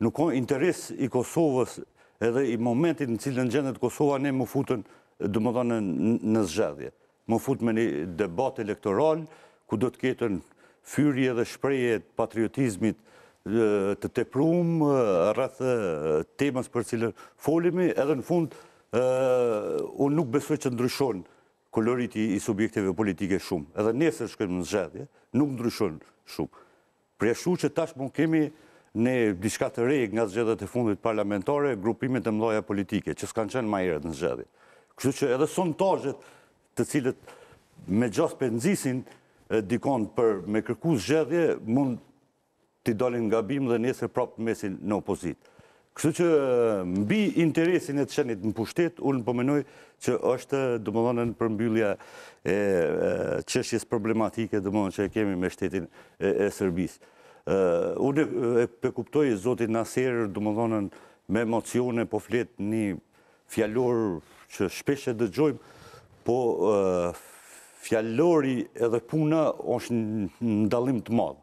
nuk ka interes i Kosovës edhe i momentit në cilën gjendet Kosova ne më futën dhënë në zgjedhje. Më futën me një debat elektoral ku do të ketën fyrje dhe shprehje të patriotizmit të teprum rreth temës për cilën folemi, edhe në fund unë nuk besoj që ndryshon koloriti i subjekteve politike shumë. Edhe nesër shkojmë në zgjedhje, nuk ndryshon shumë. Për që tash tashmë kemi ne diçka të rejë nga zgjedhët e fundit parlamentore, grupimet e mdoja politike, që s'kanë qenë ma iret në zgjedhët. Kështu që edhe sondajet të cilët me gjatë për nëzisin dikon për me kërku zgjedhje, mund t'i dolin nga bim dhe njesër prapë mesin në opozit. Kështu që mbi interesin e të qenit në pushtet, unë pëmenoj po që është dëmëdhonën për e, e qëshjes problematike dëmëdhonë që e kemi me shtetin e, e Sërbisë. Unë e përkuptoj Zotit Nasirë, du më dhonën, me emocione, po fletë një fjallor që shpeshe dëgjojmë, po fjallori edhe puna është në dalim të madhë.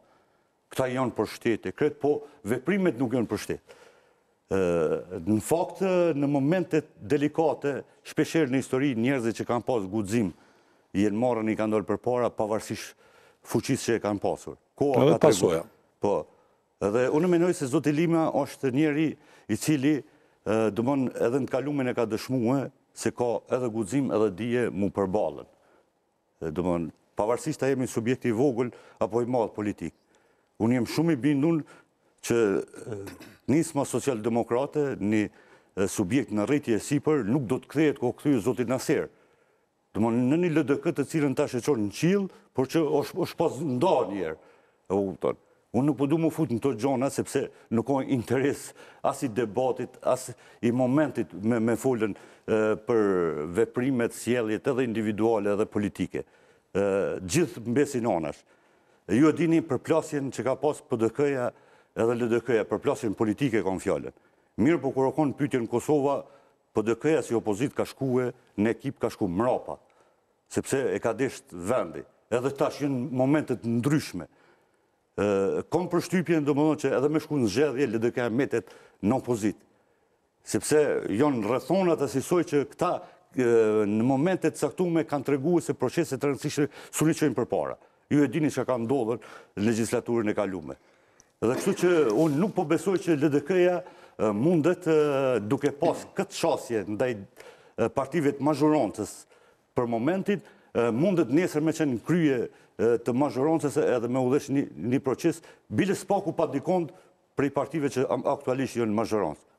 Këta janë për shtete, kretë po veprimet nuk janë për shtete. Në faktë, në momentet delikate, shpesherë në histori, njerëzit që kanë pasë gudzim, jenë marën i kanë dollë për para, pavarësish fuqisë që e kanë pasur. Koa ta të gudzim. Po, edhe unë menoj se Zotë Ilima është njeri i cili, dëmonë edhe në kalumin e ka dëshmue, se ka edhe guzim edhe dije mu përbalën. Dëmonë, pavarësisht a jemi subjekti i vogël apo i madhë politikë. Unë jem shumë i bindun që nisma socialdemokrate, një subjekt në rritje e sipër, nuk do të kthejet ko këthuj Zotit Nasir. Dëmonë, në një LDK të cilën ta shëqon në qilë, por që është pas ndonë njerë. E u tonë. Unë nuk po du mu fut në të gjona, sepse nuk ojnë interes as i debatit, as i momentit me, me fullën për veprimet, sjeljet edhe individuale edhe politike. gjithë mbesin onash. ju e dini për plasjen që ka pas PDK-ja edhe LDK-ja, për plasjen politike kanë fjallën. Mirë po kërëkon pytjen Kosova, PDK-ja si opozit ka shkue, në ekip ka shku mrapa, sepse e ka desht vendi. Edhe tash jenë momentet ndryshme kom përshtypje në domodon që edhe me shku në zxedhje, LDK metet në opozit. Sepse jonë rëthonat asisoj që këta në momentet saktume kanë të regu se proceset të rëndësishë së një për para. Ju e dini që ka në legislaturën e kalume. Dhe kështu që unë nuk po besoj që LDK-ja mundet duke pas këtë shasje ndaj partive të mazhurontës për momentit mundet njësër me qenë në krye të mazhëronëses edhe me udhesh një proces, bile spaku pa dikond prej partive që aktualisht jënë mazhëronës.